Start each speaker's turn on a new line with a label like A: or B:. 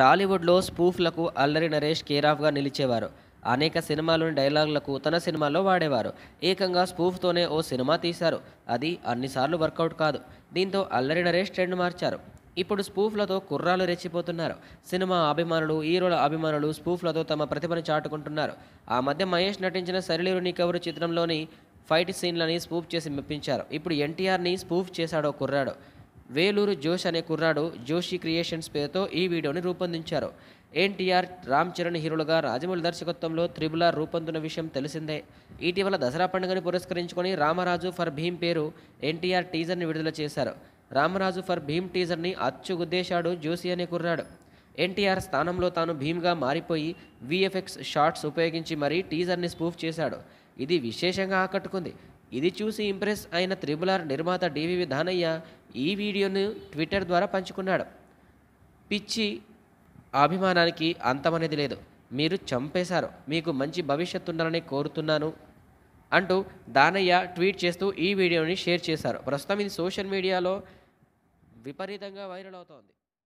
A: టాలీవుడ్లో స్పూఫ్లకు అల్లరి నరేష్ కేరాఫ్గా నిలిచేవారు అనేక సినిమాలోని డైలాగులకు తన సినిమాలో వాడేవారు ఏకంగా స్పూఫ్తోనే ఓ సినిమా తీశారు అది అన్నిసార్లు వర్కౌట్ కాదు దీంతో అల్లరి నరేష్ ట్రెండ్ మార్చారు ఇప్పుడు స్పూఫ్లతో కుర్రాలు రెచ్చిపోతున్నారు సినిమా అభిమానులు హీరోల అభిమానులు స్పూఫ్లతో తమ ప్రతిభను చాటుకుంటున్నారు ఆ మధ్య మహేష్ నటించిన సరిలేరు కవరు చిత్రంలోని ఫైట్ సీన్లని స్పూఫ్ చేసి మెప్పించారు ఇప్పుడు ఎన్టీఆర్ని స్పూఫ్ చేశాడో కుర్రాడు వేలూరు జోష్ అనే కుర్రాడు జోషి క్రియేషన్స్ పేరుతో ఈ వీడియోని రూపొందించారు ఎన్టీఆర్ రామ్ చరణ్ హీరోలుగా రాజమౌళి దర్శకత్వంలో త్రిబులార్ రూపొందిన విషయం తెలిసిందే ఇటీవల దసరా పండుగని పురస్కరించుకొని రామరాజు ఫర్ భీమ్ పేరు ఎన్టీఆర్ టీజర్ని విడుదల చేశారు రామరాజు ఫర్ భీమ్ టీజర్ని అచ్చుగుద్దేశాడు జోషి అనే కుర్రాడు ఎన్టీఆర్ స్థానంలో తాను భీమ్గా మారిపోయి విఎఫ్ఎక్స్ షార్ట్స్ ఉపయోగించి మరీ టీజర్ని స్పూఫ్ చేశాడు ఇది విశేషంగా ఆకట్టుకుంది ఇది చూసి ఇంప్రెస్ అయిన త్రిబులార్ నిర్మాత డివివి దానయ్య ఈ వీడియోను ట్విట్టర్ ద్వారా పంచుకున్నాడు పిచ్చి అభిమానానికి అంతమనేది లేదు మీరు చంపేశారు మీకు మంచి భవిష్యత్తు ఉండాలని కోరుతున్నాను అంటూ దానయ్య ట్వీట్ చేస్తూ ఈ వీడియోని షేర్ చేశారు ప్రస్తుతం ఇది సోషల్ మీడియాలో విపరీతంగా వైరల్ అవుతోంది